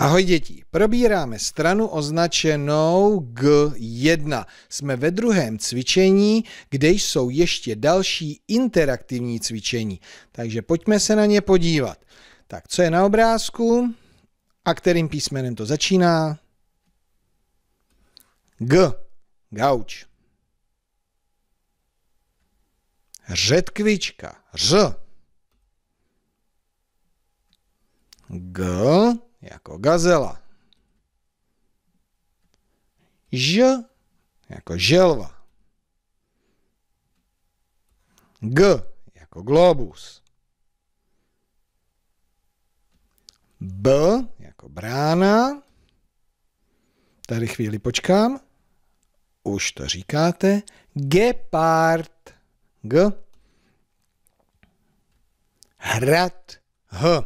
Ahoj děti, probíráme stranu označenou G1. Jsme ve druhém cvičení, kde jsou ještě další interaktivní cvičení. Takže pojďme se na ně podívat. Tak, co je na obrázku a kterým písmenem to začíná? G. Gauč. Řetkvička. Ř. G jako gazela. Ž jako želva. G jako globus. B jako brána. Tady chvíli počkám. Už to říkáte. Gepard. G. Hrad. H.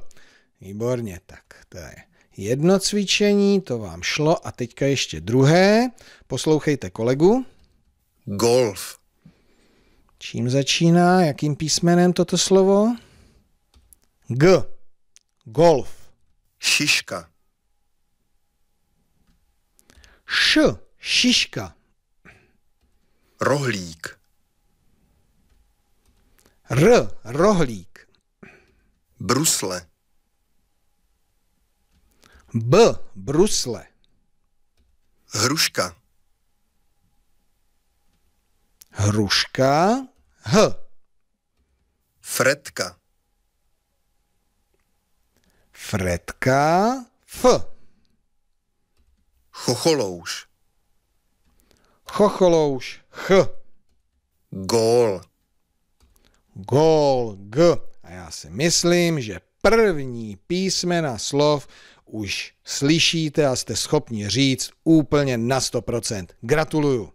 Výborně, tak to je Jedno cvičení, to vám šlo a teďka ještě druhé. Poslouchejte kolegu. Golf. Čím začíná, jakým písmenem toto slovo? G. Golf. Šiška. Š. Šiška. Rohlík. R. Rohlík. Brusle. B. Brusle. Hruška. Hruška. H. Fredka. Fredka. F. Chocholouš. Chocholouš. Ch. Gól. Gól. G. A já si myslím, že první písmena slov už slyšíte a jste schopni říct úplně na 100%. Gratuluju.